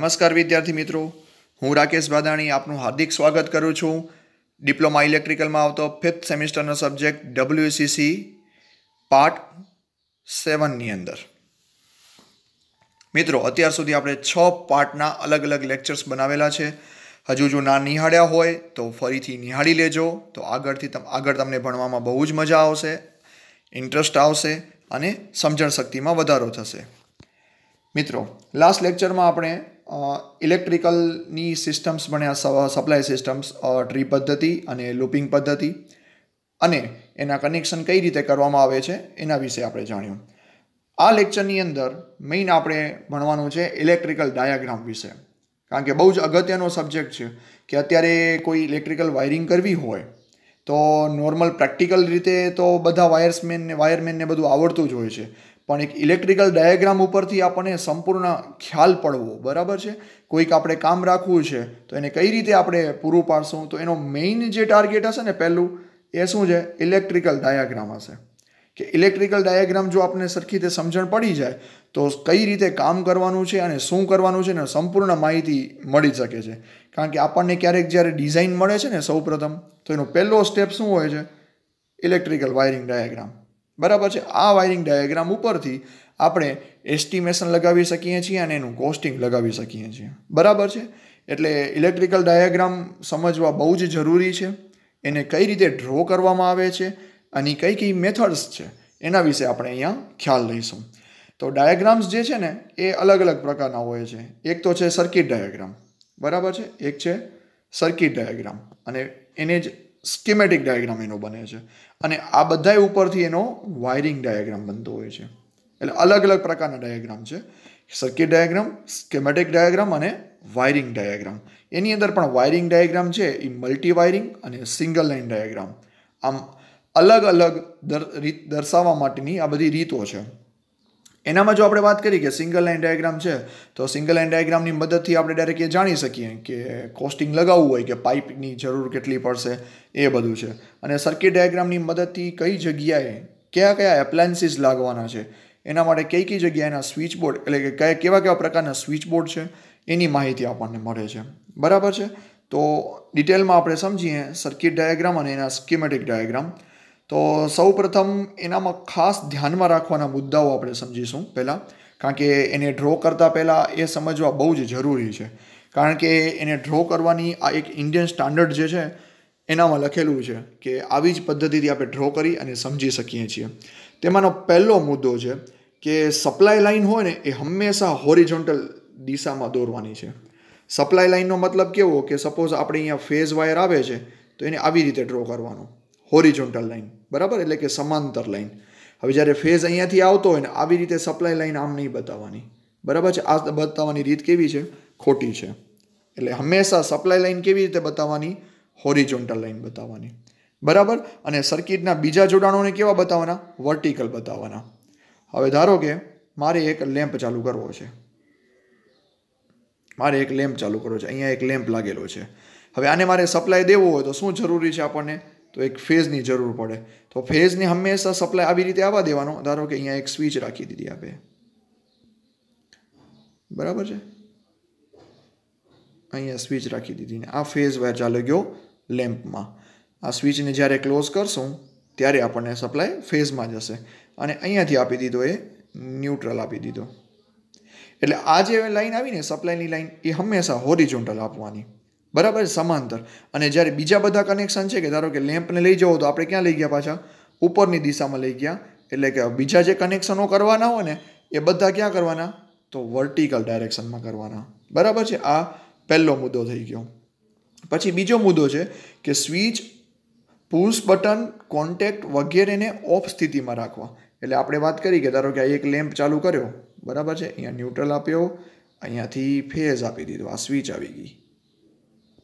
નમસ્કાર વિદ્યાર્થી મિત્રો હું રાકેશ ભાદાણી આપનું હાર્દિક સ્વાગત કરું છું ડિપ્લોમા ઇલેક્ટ્રિકલમાં આવતો ફિફ્થ સેમિસ્ટરનો સબ્જેક્ટ ડબલ્યુસીસી પાર્ટ સેવનની અંદર મિત્રો અત્યાર સુધી આપણે છ પાર્ટના અલગ અલગ લેક્ચર્સ બનાવેલા છે હજુ જો ના નિહાળ્યા હોય તો ફરીથી નિહાળી લેજો તો આગળથી તમ આગળ તમને ભણવામાં બહુ જ મજા આવશે ઇન્ટરેસ્ટ આવશે અને સમજણ શક્તિમાં વધારો થશે મિત્રો લાસ્ટ લેક્ચરમાં આપણે ઇલેક્ટ્રિકલની સિસ્ટમ્સ બન્યા સપ્લાય સિસ્ટમ્સ ટ્રી પદ્ધતિ અને લૂપિંગ પદ્ધતિ અને એના કનેક્શન કઈ રીતે કરવામાં આવે છે એના વિશે આપણે જાણ્યું આ લેક્ચરની અંદર મેઇન આપણે ભણવાનું છે ઇલેક્ટ્રિકલ ડાયાગ્રામ વિશે કારણ કે બહુ જ અગત્યનો સબ્જેક્ટ છે કે અત્યારે કોઈ ઇલેક્ટ્રિકલ વાયરિંગ કરવી હોય તો નોર્મલ પ્રેક્ટિકલ રીતે તો બધા વાયર્સમેનને વાયરમેનને બધું આવડતું જ હોય છે પણ એક ઇલેક્ટ્રિકલ ડાયાગ્રામ ઉપરથી આપણને સંપૂર્ણ ખ્યાલ પડવો બરાબર છે કોઈક આપણે કામ રાખવું છે તો એને કઈ રીતે આપણે પૂરું પાડશું તો એનો મેઇન જે ટાર્ગેટ હશે ને પહેલું એ શું છે ઇલેક્ટ્રિકલ ડાયાગ્રામ હશે કે ઇલેક્ટ્રિકલ ડાયાગ્રામ જો આપણને સરખી રીતે સમજણ પડી જાય તો કઈ રીતે કામ કરવાનું છે અને શું કરવાનું છે ને સંપૂર્ણ માહિતી મળી શકે છે કારણ કે આપણને ક્યારેક જ્યારે ડિઝાઇન મળે છે ને સૌપ્રથમ તો એનો પહેલો સ્ટેપ શું હોય છે ઇલેક્ટ્રિકલ વાયરિંગ ડાયાગ્રામ બરાબર છે આ વાયરિંગ ડાયાગ્રામ ઉપરથી આપણે એસ્ટિમેશન લગાવી શકીએ છીએ અને એનું કોસ્ટિંગ લગાવી શકીએ છીએ બરાબર છે એટલે ઇલેક્ટ્રિકલ ડાયાગ્રામ સમજવા બહુ જ જરૂરી છે એને કઈ રીતે ડ્રો કરવામાં આવે છે અને કઈ કઈ મેથડ્સ છે એના વિશે આપણે અહીંયા ખ્યાલ લઈશું તો ડાયાગ્રામ્સ જે છે ને એ અલગ અલગ પ્રકારના હોય છે એક તો છે સર્કિટ ડાયાગ્રામ બરાબર છે એક છે સર્કિટ ડાયાગ્રામ અને એને જ સ્કીમેટિક ડાયાગ્રામ એનો બને છે અને આ બધા ઉપરથી એનો વાયરિંગ ડાયાગ્રામ બનતો હોય છે એટલે અલગ અલગ પ્રકારના ડાયાગ્રામ છે સર્કિટ ડાયાગ્રામ સ્કેમેટિક ડાયાગ્રામ અને વાયરિંગ ડાયાગ્રામ એની અંદર પણ વાયરિંગ ડાયાગ્રામ છે એ મલ્ટી વાયરિંગ અને સિંગલ લાઇન ડાયાગ્રામ આમ અલગ અલગ રીત દર્શાવવા માટેની આ બધી રીતો છે એનામાં જો આપણે વાત કરીએ કે સિંગલ લાઇન ડાયાગ્રામ છે તો સિંગલ લાઇન ડાયાગ્રામની મદદથી આપણે ડાયરેક્ટ એ જાણી શકીએ કે કોસ્ટિંગ લગાવવું હોય કે પાઇપની જરૂર કેટલી પડશે એ બધું છે અને સર્કિટ ડાયાગ્રામની મદદથી કઈ જગ્યાએ કયા કયા એપ્લાયન્સીસ લાગવાના છે એના માટે કઈ કઈ જગ્યાએના સ્વિચ બોર્ડ એટલે કે કયા કેવા કેવા પ્રકારના સ્વિચ બોર્ડ છે એની માહિતી આપણને મળે છે બરાબર છે તો ડિટેલમાં આપણે સમજીએ સર્કિટ ડાયાગ્રામ અને એના સ્કીમેટિક ડાયાગ્રામ તો સૌપ્રથમ એનામાં ખાસ ધ્યાનમાં રાખવાના મુદ્દાઓ આપણે સમજીશું પહેલાં કારણ કે એને ડ્રો કરતાં પહેલાં એ સમજવા બહુ જ જરૂરી છે કારણ કે એને ડ્રો કરવાની આ એક ઇન્ડિયન સ્ટાન્ડર્ડ જે છે એનામાં લખેલું છે કે આવી જ પદ્ધતિથી આપણે ડ્રો કરી અને સમજી શકીએ છીએ તેમાંનો પહેલો મુદ્દો છે કે સપ્લાય લાઇન હોય ને એ હંમેશા હોરિઝોન્ટલ દિશામાં દોરવાની છે સપ્લાય લાઇનનો મતલબ કેવો કે સપોઝ આપણે અહીંયા ફેઝ વાયર આવે છે તો એને આવી રીતે ડ્રો કરવાનો હોરિઝોન્ટલ લાઇન બરાબર એટલે કે સમાંતર લાઇન હવે જ્યારે ફેઝ અહીંયાથી આવતો હોય ને આવી રીતે સપ્લાય લાઇન આમ નહીં બતાવવાની બરાબર છે આ બતાવવાની રીત કેવી છે ખોટી છે એટલે હંમેશા સપ્લાય લાઇન કેવી રીતે બતાવવાની હોરિઝોન્ટલ લાઇન બતાવવાની બરાબર અને સર્કિટના બીજા જોડાણોને કેવા બતાવવાના વર્ટિકલ બતાવવાના હવે ધારો કે મારે એક લેમ્પ ચાલુ કરવો છે મારે એક લેમ્પ ચાલુ કરવો છે અહીંયા એક લેમ્પ લાગેલો છે હવે આને મારે સપ્લાય દેવો હોય તો શું જરૂરી છે આપણને તો એક ફેઝની જરૂર પડે તો ફેઝને હંમેશા સપ્લાય આવી રીતે આવવા દેવાનો ધારો કે અહીંયા એક સ્વિચ રાખી દીધી આપે બરાબર છે અહીંયા સ્વિચ રાખી દીધી ને આ ફેઝ વાયર ચાલો ગયો લેમ્પમાં આ સ્વિચને જ્યારે ક્લોઝ કરશું ત્યારે આપણને સપ્લાય ફેઝમાં જશે અને અહીંયાથી આપી દીધો એ ન્યુટ્રલ આપી દીધો એટલે આ જે લાઈન આવીને સપ્લાયની લાઈન એ હંમેશા હોરિઝોન્ટલ આપવાની બરાબર સમાંતર અને જ્યારે બીજા બધા કનેક્શન છે કે ધારો કે લેમ્પને લઈ જવો તો આપણે ક્યાં લઈ ગયા પાછા ઉપરની દિશામાં લઈ ગયા એટલે કે બીજા જે કનેક્શનો કરવાના હોય ને એ બધા ક્યાં કરવાના તો વર્ટિકલ ડાયરેક્શનમાં કરવાના બરાબર છે આ પહેલો મુદ્દો થઈ ગયો પછી બીજો મુદ્દો છે કે સ્વિચ પુશ બટન કોન્ટેક્ટ વગેરેને ઓફ સ્થિતિમાં રાખવા એટલે આપણે વાત કરી કે ધારો કે આ એક લેમ્પ ચાલુ કર્યો બરાબર છે અહીંયા ન્યુટ્રલ આપ્યો અહીંયાથી ફેઝ આપી દીધો આ સ્વિચ આવી ગઈ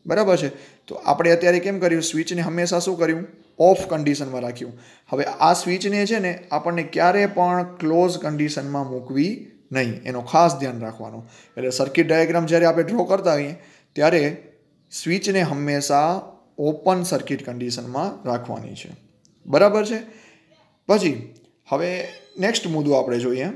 બરાબર છે તો આપણે અત્યારે કેમ કર્યું સ્વિચને હંમેશા શું કર્યું ઓફ કન્ડિશનમાં રાખ્યું હવે આ સ્વિચને છે ને આપણને ક્યારે પણ ક્લોઝ કન્ડિશનમાં મૂકવી નહીં એનો ખાસ ધ્યાન રાખવાનો એટલે સર્કિટ ડાયાગ્રામ જ્યારે આપણે ડ્રો કરતા હોઈએ ત્યારે સ્વિચને હંમેશા ઓપન સર્કિટ કન્ડિશનમાં રાખવાની છે બરાબર છે પછી હવે નેક્સ્ટ મુદ્દો આપણે જોઈએ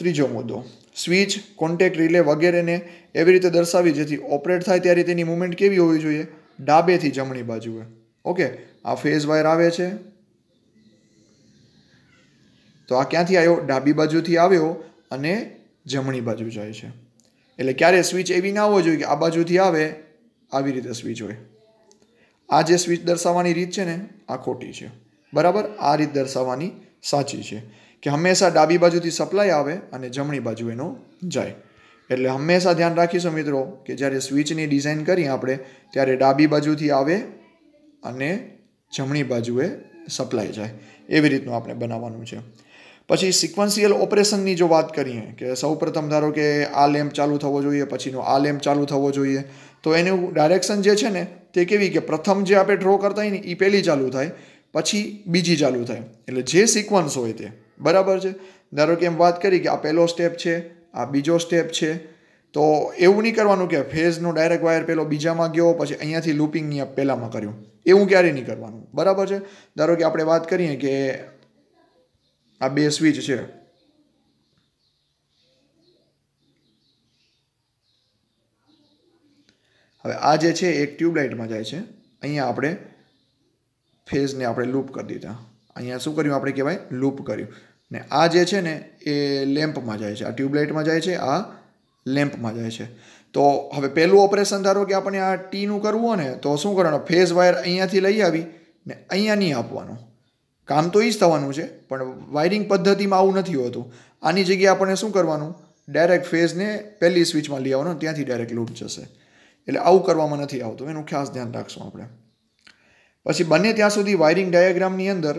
ત્રીજો મુદ્દો સ્વિચ કોન્ટેક્ટ રિલે વગેરેને એવી રીતે દર્શાવી જેથી ઓપરેટ થાય ત્યારે તેની મુવમેન્ટ કેવી હોવી જોઈએ ડાબેથી જમણી બાજુએ ઓકે આ ફેઝ વાયર આવે છે તો આ ક્યાંથી આવ્યો ડાબી બાજુથી આવ્યો અને જમણી બાજુ જાય છે એટલે ક્યારે સ્વિચ એવી ના હોવી જોઈએ કે આ બાજુથી આવે આવી રીતે સ્વિચ હોય આ જે સ્વિચ દર્શાવવાની રીત છે ને આ ખોટી છે બરાબર આ રીત દર્શાવવાની સાચી છે કે હંમેશા ડાબી બાજુથી સપ્લાય આવે અને જમણી બાજુ એનો જાય એટલે હંમેશા ધ્યાન રાખીશું મિત્રો કે જ્યારે સ્વિચની ડિઝાઇન કરીએ આપણે ત્યારે ડાબી બાજુથી આવે અને જમણી બાજુએ સપ્લાય જાય એવી રીતનું આપણે બનાવવાનું છે પછી સિક્વન્સિયલ ઓપરેશનની જો વાત કરીએ કે સૌ પ્રથમ ધારો કે આ લેમ્પ ચાલુ થવો જોઈએ પછીનો આ લેમ્પ ચાલુ થવો જોઈએ તો એનું ડાયરેક્શન જે છે ને તે કેવી કે પ્રથમ જે આપણે ડ્રો કરતા હોય ને એ પહેલી ચાલુ થાય પછી બીજી ચાલુ થાય એટલે જે સિક્વન્સ હોય તે બરાબર છે ધારો કે એમ વાત કરી કે આ પહેલો સ્ટેપ છે આ બીજો સ્ટેપ છે તો એવું નહીં કરવાનું કે ફેઝનો ડાયરેક્ટ વાયર પહેલો બીજામાં ગયો પછી અહીંયાથી લૂપિંગ અહીંયા પહેલાંમાં કર્યું એવું ક્યારેય નહીં કરવાનું બરાબર છે ધારો કે આપણે વાત કરીએ કે આ બે સ્વિચ છે હવે આ જે છે એક ટ્યુબલાઇટમાં જાય છે અહીંયા આપણે ફેઝને આપણે લૂપ કરી દીધા અહીંયા શું કર્યું આપણે કહેવાય લૂપ કર્યું ને આ જે છે ને એ લેમ્પમાં જાય છે આ ટ્યુબલાઇટમાં જાય છે આ લેમ્પમાં જાય છે તો હવે પહેલું ઓપરેશન ધારો કે આપણે આ ટીનું કરવું હોય ને તો શું કરવાનું ફેઝ વાયર અહીંયાથી લઈ આવી ને અહીંયા નહીં આપવાનો કામ તો એ જ થવાનું છે પણ વાયરિંગ પદ્ધતિમાં આવું નથી હોતું આની જગ્યાએ આપણે શું કરવાનું ડાયરેક્ટ ફેઝને પહેલી સ્વિચમાં લઈ આવવાનું ત્યાંથી ડાયરેક્ટ લૂટ જશે એટલે આવું કરવામાં નથી આવતું એનું ખાસ ધ્યાન રાખશું આપણે પછી બને ત્યાં સુધી વાયરિંગ ડાયાગ્રામની અંદર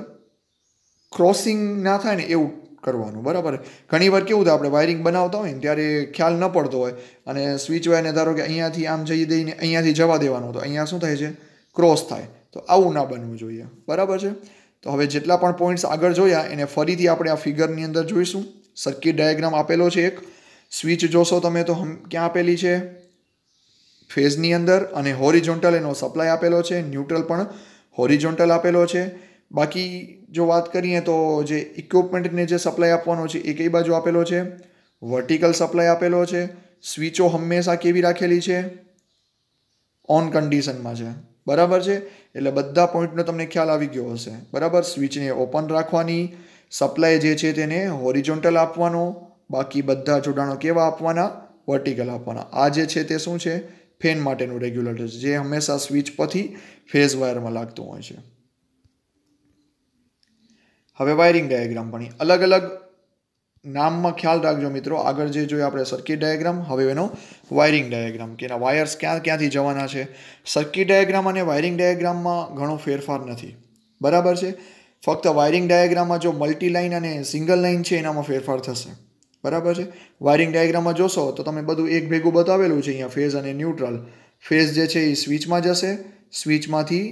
ક્રોસિંગ ના થાય ને એવું કરવાનું બરાબર ઘણીવાર કેવું થાય આપણે વાયરિંગ બનાવતા હોય ને ત્યારે ખ્યાલ ન પડતો હોય અને સ્વિચ વાયરને ધારો કે અહીંયાથી આમ જઈ દઈને અહીંયાથી જવા દેવાનું તો અહીંયા શું થાય છે ક્રોસ થાય તો આવું ના બનવું જોઈએ બરાબર છે તો હવે જેટલા પણ પોઈન્ટ્સ આગળ જોયા એને ફરીથી આપણે આ ફિગરની અંદર જોઈશું સર્કિટ ડાયાગ્રામ આપેલો છે એક સ્વિચ જોશો તમે તો ક્યાં આપેલી છે ફેઝની અંદર અને હોરિજોન્ટલ એનો સપ્લાય આપેલો છે ન્યુટ્રલ પણ હોરિઝોન્ટલ આપેલો છે બાકી જો વાત કરીએ તો જે ઇક્વિપમેન્ટને જે સપ્લાય આપવાનો છે એ કઈ બાજુ આપેલો છે વર્ટિકલ સપ્લાય આપેલો છે સ્વિચો હંમેશા કેવી રાખેલી છે ઓન કન્ડિશનમાં છે બરાબર છે એટલે બધા પોઈન્ટનો તમને ખ્યાલ આવી ગયો હશે બરાબર સ્વિચને ઓપન રાખવાની સપ્લાય જે છે તેને હોરિજોન્ટલ આપવાનો બાકી બધા જોડાણો કેવા આપવાના વર્ટિકલ આપવાના આ જે છે તે શું છે ફેન માટેનું રેગ્યુલેટર જે હંમેશા સ્વિચ પરથી ફેઝ વાયરમાં લાગતું હોય છે હવે વાયરિંગ ડાયાગ્રામ પણ અલગ અલગ નામમાં ખ્યાલ રાખજો મિત્રો આગળ જે જોઈએ આપણે સર્કિટ ડાયાગ્રામ હવે એનો વાયરિંગ ડાયાગ્રામ કે એના વાયર્સ ક્યાં ક્યાંથી જવાના છે સર્કિટ ડાયાગ્રામ અને વાયરિંગ ડાયાગ્રામમાં ઘણો ફેરફાર નથી બરાબર છે ફક્ત વાયરિંગ ડાયાગ્રામમાં જો મલ્ટી લાઇન અને સિંગલ લાઇન છે એનામાં ફેરફાર થશે બરાબર છે વાયરિંગ ડાયાગ્રામમાં જોશો તો તમે બધું એક ભેગું બતાવેલું છે અહીંયા ફેઝ અને ન્યુટ્રલ ફેઝ જે છે એ સ્વિચમાં જશે સ્વિચમાંથી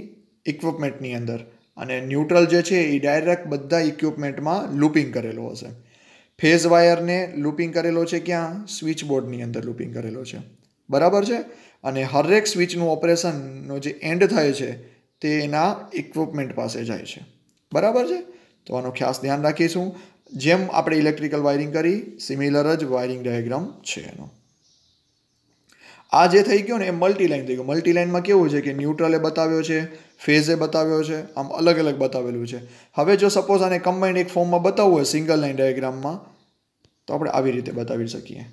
ઇક્વિપમેન્ટની અંદર અને ન્યુટ્રલ જે છે એ ડાયરેક્ટ બધા ઇક્વિપમેન્ટમાં લૂપિંગ કરેલો હશે ફેઝ વાયરને લૂપિંગ કરેલો છે ક્યાં સ્વિચ બોર્ડની અંદર લૂપિંગ કરેલો છે બરાબર છે અને હરેક સ્વિચનું ઓપરેશનનો જે એન્ડ થાય છે તે એના ઇક્વિપમેન્ટ પાસે જાય છે બરાબર છે તો આનું ખાસ ધ્યાન રાખીશું જેમ આપણે ઇલેક્ટ્રિકલ વાયરિંગ કરી સિમિલર જ વાયરિંગ ડાયાગ્રામ છે એનો આ જે થઈ ગયો ને એ મલ્ટીલાઇન થઈ ગયો મલ્ટીલાઇનમાં કેવું છે કે ન્યુટ્રલે બતાવ્યો છે ફેઝે બતાવ્યો છે આમ અલગ અલગ બતાવેલું છે હવે જો સપોઝ આને કમ્બાઇન્ડ એક ફોર્મમાં બતાવવું હોય સિંગલ લાઇન ડાયાગ્રામમાં તો આપણે આવી રીતે બતાવી શકીએ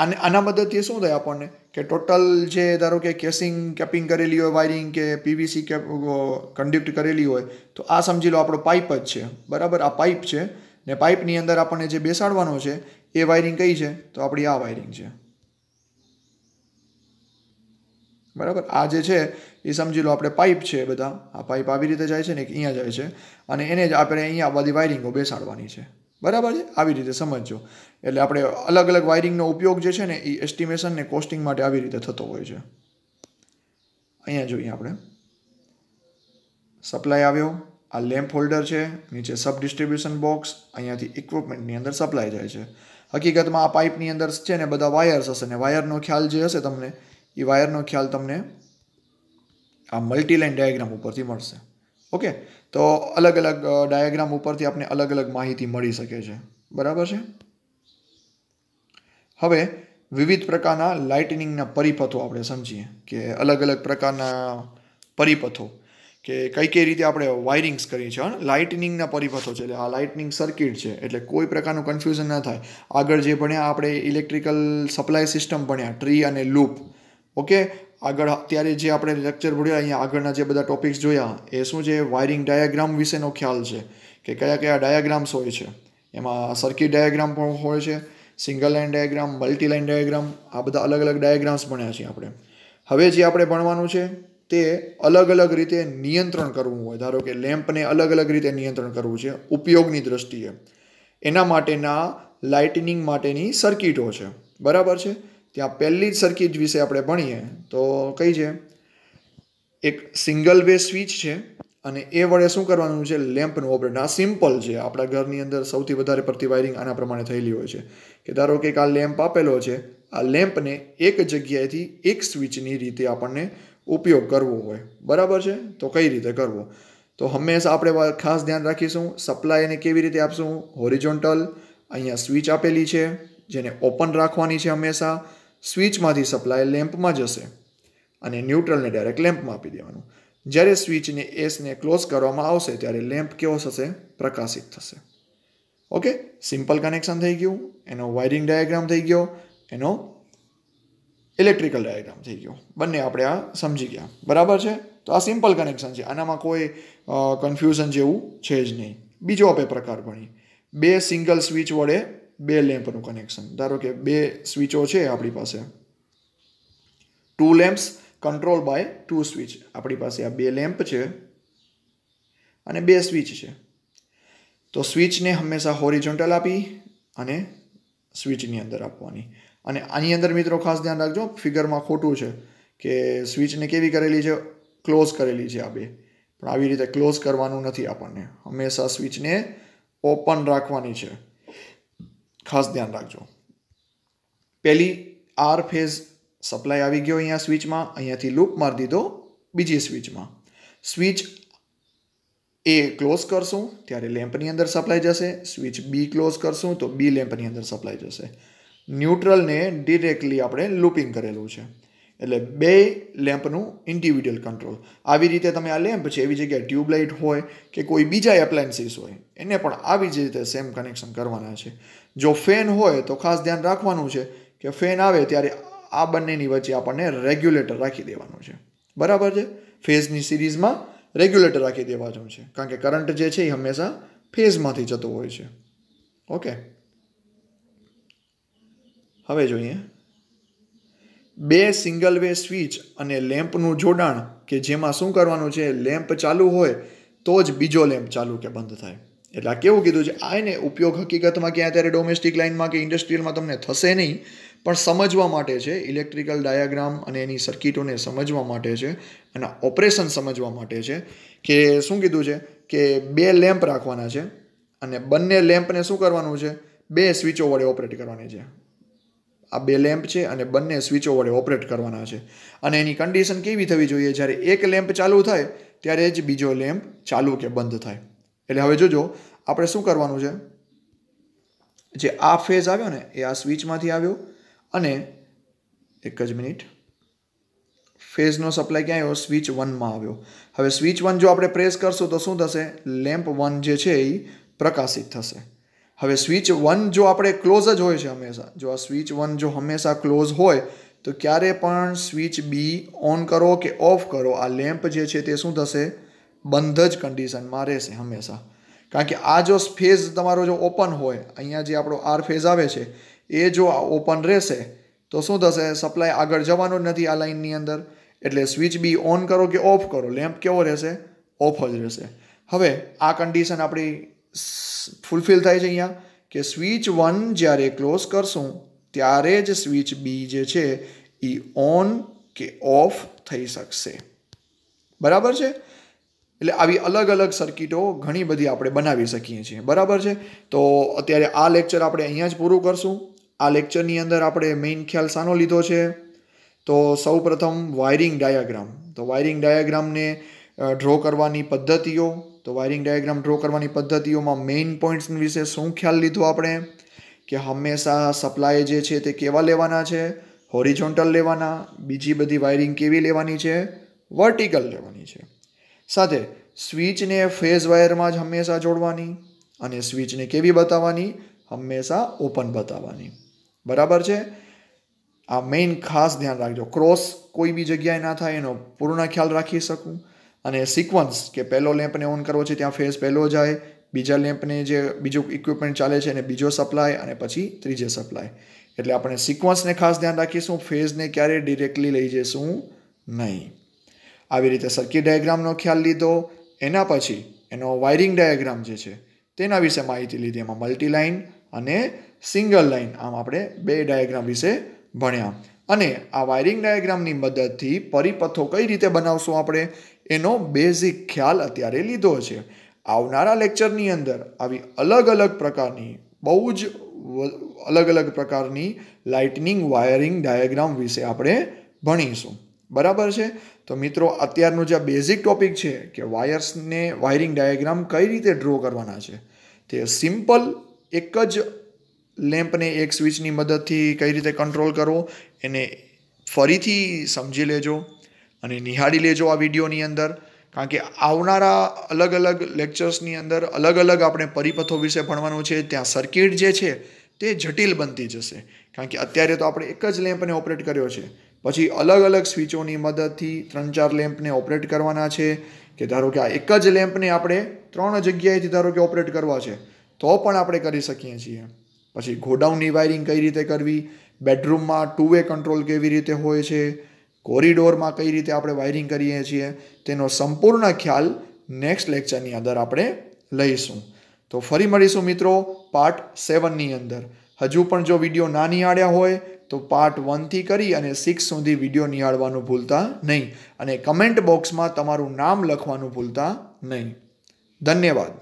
આને આના મદદથી શું થાય આપણને કે ટોટલ જે ધારો કે કેસિંગ કેપિંગ કરેલી હોય વાયરિંગ કે પીવીસી કેપ કન્ડક્ટ કરેલી હોય તો આ સમજી લો આપણો પાઇપ જ છે બરાબર આ પાઇપ છે ને પાઇપની અંદર આપણને જે બેસાડવાનો છે એ વાયરિંગ કઈ છે તો આપણી આ વાયરિંગ છે બરાબર આ જે છે એ સમજી લો આપણે પાઇપ છે બધા આ પાઇપ આવી રીતે જાય છે ને અહીંયા જાય છે અને એને જ આપણે અહીંયા બધી વાયરિંગો બેસાડવાની છે બરાબર છે આવી રીતે સમજજો એટલે આપણે અલગ અલગ વાયરિંગનો ઉપયોગ જે છે ને એ એસ્ટિમેશન ને કોસ્ટિંગ માટે આવી રીતે થતો હોય છે અહીંયા જોઈએ આપણે સપ્લાય આવ્યો આ લેમ્પ હોલ્ડર છે નીચે સબ ડિસ્ટ્રીબ્યુશન બોક્સ અહીંયાથી ઇક્વિપમેન્ટની અંદર સપ્લાય જાય છે હકીકતમાં આ પાઇપની અંદર છે ને બધા વાયર્સ હશે ને વાયરનો ખ્યાલ જે હશે તમને એ વાયરનો ખ્યાલ તમને આ મલ્ટીલાઇન ડાયાગ્રામ ઉપરથી મળશે ઓકે તો અલગ અલગ ડાયાગ્રામ ઉપરથી આપણે અલગ અલગ માહિતી મળી શકે છે બરાબર છે હવે વિવિધ પ્રકારના લાઇટનિંગના પરિપથો આપણે સમજીએ કે અલગ અલગ પ્રકારના પરિપથો કે કઈ કઈ રીતે આપણે વાયરિંગ્સ કરી છે લાઇટનિંગના પરિપથો છે એટલે આ લાઇટનિંગ સર્કિટ છે એટલે કોઈ પ્રકારનું કન્ફ્યુઝન ના થાય આગળ જે ભણ્યા આપણે ઇલેક્ટ્રિકલ સપ્લાય સિસ્ટમ ભણ્યા ટ્રી અને લૂપ ઓકે આગળ અત્યારે જે આપણે લેક્ચર ભણ્યા અહીંયા આગળના જે બધા ટોપિક્સ જોયા એ શું છે વાયરિંગ ડાયાગ્રામ વિશેનો ખ્યાલ છે કે કયા કયા ડાયાગ્રામ્સ હોય છે એમાં સર્કિટ ડાયાગ્રામ પણ હોય છે single line diagram multi line diagram આ બધા અલગ અલગ ડાયાગ્રામ્સ ભણ્યા છે આપણે હવે જે આપણે ભણવાનું છે તે અલગ અલગ રીતે નિયંત્રણ કરવું હોય ધારો કે લેમ્પને અલગ અલગ રીતે નિયંત્રણ કરવું છે ઉપયોગની દ્રષ્ટિએ એના માટેના લાઇટનિંગ માટેની સર્કિટો છે બરાબર છે ત્યાં પહેલી જ સર્કિટ વિશે આપણે ભણીએ તો કઈ છે એક સિંગલ વે સ્વિચ છે અને એ વડે શું કરવાનું છે લેમ્પનું ઓપરેટ આ સિમ્પલ છે આપણા ઘરની અંદર સૌથી વધારે પડતી વાયરિંગ આના પ્રમાણે થયેલી હોય છે કે ધારો કે આ લેમ્પ આપેલો છે આ લેમ્પને એક જગ્યાએથી એક સ્વિચની રીતે આપણને ઉપયોગ કરવો હોય બરાબર છે તો કઈ રીતે કરવો તો હંમેશા આપણે ખાસ ધ્યાન રાખીશું સપ્લાય એને કેવી રીતે આપશું હોરિઝોન્ટલ અહીંયા સ્વિચ આપેલી છે જેને ઓપન રાખવાની છે હંમેશા સ્વિચમાંથી સપ્લાય લેમ્પમાં જશે અને ન્યુટ્રલને ડાયરેક્ટ લેમ્પમાં આપી દેવાનું જ્યારે સ્વિચને એસને ક્લોઝ કરવામાં આવશે ત્યારે લેમ્પ કેવો થશે પ્રકાશિત થશે ઓકે સિમ્પલ કનેક્શન થઈ ગયું એનો વાયરિંગ ડાયાગ્રામ થઈ ગયો એનો ઇલેક્ટ્રિકલ ડાયાગ્રામ થઈ ગયો બંને આપણે આ સમજી ગયા બરાબર છે તો આ સિમ્પલ કનેક્શન છે આનામાં કોઈ કન્ફ્યુઝન જેવું છે જ નહીં બીજો આપણે પ્રકાર ભણીએ બે સિંગલ સ્વિચ વડે બે લેમ્પનું કનેક્શન ધારો કે બે સ્વિચો છે આપણી પાસે two lamps control by two switch આપણી પાસે આ બે લેમ્પ છે અને બે સ્વિચ છે તો સ્વિચને હંમેશા હોરિઝોન્ટલ આપી અને સ્વિચની અંદર આપવાની અને આની અંદર મિત્રો ખાસ ધ્યાન રાખજો ફિગરમાં ખોટું છે કે સ્વિચને કેવી કરેલી છે ક્લોઝ કરેલી છે આ બે પણ આવી રીતે ક્લોઝ કરવાનું નથી આપણને હંમેશા સ્વિચને ઓપન રાખવાની છે ખાસ ધ્યાન રાખજો પહેલી આર ફેઝ સપ્લાય આવી ગયો અહીંયા સ્વિચમાં અહીંયાથી લૂપ મારી દીધો બીજી સ્વિચમાં સ્વિચ એ ક્લોઝ કરશું ત્યારે લેમ્પની અંદર સપ્લાય જશે સ્વિચ બી ક્લોઝ કરશું તો બી લેમ્પની અંદર સપ્લાય જશે ન્યુટ્રલને ડિરેક્ટલી આપણે લૂપિંગ કરેલું છે એટલે બે લેમ્પનું ઇન્ડિવિડ્યુઅલ કંટ્રોલ આવી રીતે તમે આ લેમ્પ છે એવી જગ્યાએ ટ્યુબલાઇટ હોય કે કોઈ બીજા એપ્લાયન્સીસ હોય એને પણ આવી જ રીતે સેમ કનેક્શન કરવાના છે જો ફેન હોય તો ખાસ ધ્યાન રાખવાનું છે કે ફેન આવે ત્યારે આ બંનેની વચ્ચે આપણને રેગ્યુલેટર રાખી દેવાનું છે બરાબર છે ફેઝની સિરીઝમાં રેગ્યુલેટર રાખી દેવાનું છે કારણ કે કરંટ જે છે એ હંમેશા ફેઝમાંથી જતો હોય છે ઓકે હવે જોઈએ બે સિંગલ વે સ્વિચ અને લેમ્પનું જોડાણ કે જેમાં શું કરવાનું છે લેમ્પ ચાલુ હોય તો જ બીજો લેમ્પ ચાલુ કે બંધ થાય એટલે આ કેવું કીધું છે આ ઉપયોગ હકીકતમાં ક્યાં અત્યારે ડોમેસ્ટિક લાઇનમાં કે ઇન્ડસ્ટ્રીયલમાં તમને થશે નહીં પણ સમજવા માટે છે ઇલેક્ટ્રિકલ ડાયાગ્રામ અને એની સર્કિટોને સમજવા માટે છે અને ઓપરેશન સમજવા માટે છે કે શું કીધું છે કે બે લેમ્પ રાખવાના છે અને બંને લેમ્પને શું કરવાનું છે બે સ્વિચો વડે ઓપરેટ કરવાની છે આ બે લેમ્પ છે અને બંને સ્વિચો વડે ઓપરેટ કરવાના છે અને એની કન્ડિશન કેવી થવી જોઈએ જ્યારે એક લેમ્પ ચાલુ થાય ત્યારે જ બીજો લેમ્પ ચાલુ કે બંધ થાય એટલે હવે જોજો આપણે શું કરવાનું છે જે આ ફેઝ આવ્યો ને એ આ સ્વિચમાંથી આવ્યો અને એક જ મિનિટ ફેઝનો સપ્લાય ક્યાં આવ્યો સ્વિચ વનમાં આવ્યો હવે સ્વિચ વન જો આપણે પ્રેસ કરશું તો શું થશે લેમ્પ વન જે છે એ પ્રકાશિત થશે હવે સ્વિચ વન જો આપણે ક્લોઝ જ હોય છે હંમેશા જો આ સ્વિચ વન જો હંમેશા ક્લોઝ હોય તો ક્યારે પણ સ્વિચ બી ઓન કરો કે ઓફ કરો આ લેમ્પ જે છે તે શું થશે બંધ જ કન્ડિશનમાં રહેશે હંમેશા કારણ કે આ જો ફેઝ તમારો જો ઓપન હોય અહીંયા જે આપણો આર ફેઝ આવે છે એ જો ઓપન રહેશે તો શું થશે સપ્લાય આગળ જવાનો નથી આ લાઇનની અંદર એટલે સ્વિચ બી ઓન કરો કે ઓફ કરો લેમ્પ કેવો રહેશે ઓફ જ રહેશે હવે આ કન્ડિશન આપણી ફૂલફિલ થાય છે અહીંયા કે સ્વિચ વન જ્યારે ક્લોઝ કરશું ત્યારે જ સ્વિચ બી જે છે એ ઓન કે ઓફ થઈ શકશે બરાબર છે એટલે આવી અલગ અલગ સર્કિટો ઘણી બધી આપણે બનાવી શકીએ છીએ બરાબર છે તો અત્યારે આ લેક્ચર આપણે અહીંયા જ પૂરું કરશું આ લેક્ચરની અંદર આપણે મેઇન ખ્યાલ શાનો લીધો છે તો સૌપ્રથમ વાયરિંગ ડાયાગ્રામ તો વાયરિંગ ડાયાગ્રામને ડ્રો કરવાની પદ્ધતિઓ તો વાયરિંગ ડાયાગ્રામ ડ્રો કરવાની પદ્ધતિઓમાં મેઇન પોઈન્ટ્સ વિશે શું ખ્યાલ લીધો આપણે કે હંમેશા સપ્લાય જે છે તે કેવા લેવાના છે હોરિઝોન્ટલ લેવાના બીજી બધી વાયરિંગ કેવી લેવાની છે વર્ટિકલ લેવાની છે સાથે સ્વિચને ફેઝ વાયરમાં જ હંમેશા જોડવાની અને સ્વિચને કેવી બતાવવાની હંમેશા ઓપન બતાવવાની બરાબર છે આ મેઇન ખાસ ધ્યાન રાખજો ક્રોસ કોઈ બી જગ્યાએ ના થાય એનો પૂર્ણ ખ્યાલ રાખી શકું અને સિક્વન્સ કે પહેલો લેમ્પને ઓન કરવો છે ત્યાં ફેઝ પહેલો જાય બીજા લેમ્પને જે બીજું ઇક્વિપમેન્ટ ચાલે છે એને બીજો સપ્લાય અને પછી ત્રીજે સપ્લાય એટલે આપણે સિક્વન્સને ખાસ ધ્યાન રાખીશું ફેઝને ક્યારેય ડિરેક્ટલી લઈ જઈશું નહીં આવી રીતે સર્કિટ ડાયાગ્રામનો ખ્યાલ લીધો એના પછી એનો વાયરિંગ ડાયાગ્રામ જે છે તેના વિશે માહિતી લીધી એમાં મલ્ટી લાઇન અને સિંગલ લાઇન આમ આપણે બે ડાયાગ્રામ વિશે ભણ્યા અને આ વાયરિંગ ડાયાગ્રામની મદદથી પરિપથો કઈ રીતે બનાવશું આપણે એનો બેઝિક ખ્યાલ અત્યારે લીધો છે આવનારા લેક્ચરની અંદર આવી અલગ અલગ પ્રકારની બહુ જ અલગ અલગ પ્રકારની લાઇટનિંગ વાયરિંગ ડાયાગ્રામ વિશે આપણે ભણીશું બરાબર છે તો મિત્રો અત્યારનો જે બેઝિક ટોપિક છે કે વાયર્સને વાયરિંગ ડાયાગ્રામ કઈ રીતે ડ્રો કરવાના છે તે સિમ્પલ એક જ લેમ્પને એક સ્વિચની મદદથી કઈ રીતે કંટ્રોલ કરવો એને ફરીથી સમજી લેજો અને નિહાળી લેજો આ વિડીયોની અંદર કારણ કે આવનારા અલગ અલગ લેક્ચર્સની અંદર અલગ અલગ આપણે પરિપથો વિશે ભણવાનું છે ત્યાં સર્કિટ જે છે તે જટિલ બનતી જશે કારણ કે અત્યારે તો આપણે એક જ લેમ્પને ઓપરેટ કર્યો છે પછી અલગ અલગ સ્વિચોની મદદથી ત્રણ ચાર લેમ્પને ઓપરેટ કરવાના છે કે ધારો કે આ એક જ લેમ્પને આપણે ત્રણ જગ્યાએથી ધારો કે ઓપરેટ કરવા છે તો પણ આપણે કરી શકીએ છીએ પછી ગોડાઉનની વાયરિંગ કઈ રીતે કરવી બેડરૂમમાં ટુ વે કંટ્રોલ કેવી રીતે હોય છે કોરિડોરમાં કઈ રીતે આપણે વાયરિંગ કરીએ છીએ તેનો સંપૂર્ણ ખ્યાલ નેક્સ્ટ લેક્ચરની અંદર આપણે લઈશું તો ફરી મળીશું મિત્રો પાર્ટ સેવનની અંદર હજુ પણ જો વિડીયો ના નિહાળ્યા હોય તો પાર્ટ વનથી કરી અને સિક્સ સુધી વિડીયો નિહાળવાનું ભૂલતા નહીં અને કમેન્ટ બોક્સમાં તમારું નામ લખવાનું ભૂલતા નહીં ધન્યવાદ